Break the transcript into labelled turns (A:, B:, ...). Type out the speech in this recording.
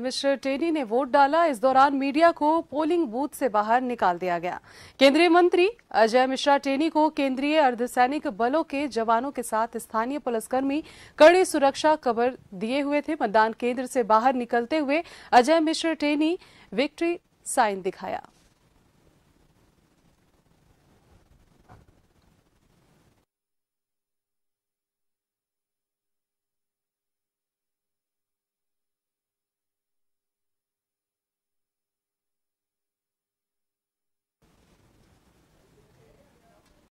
A: मिश्र टेनी ने वोट डाला इस दौरान मीडिया को पोलिंग बूथ से बाहर निकाल दिया गया केंद्रीय मंत्री अजय मिश्रा टेनी को केंद्रीय अर्धसैनिक बलों के जवानों के साथ स्थानीय पुलिसकर्मी कड़ी सुरक्षा कवर दिए हुए थे मतदान केंद्र से बाहर निकलते हुए अजय मिश्र टेनी विक्ट्री साइन दिखाया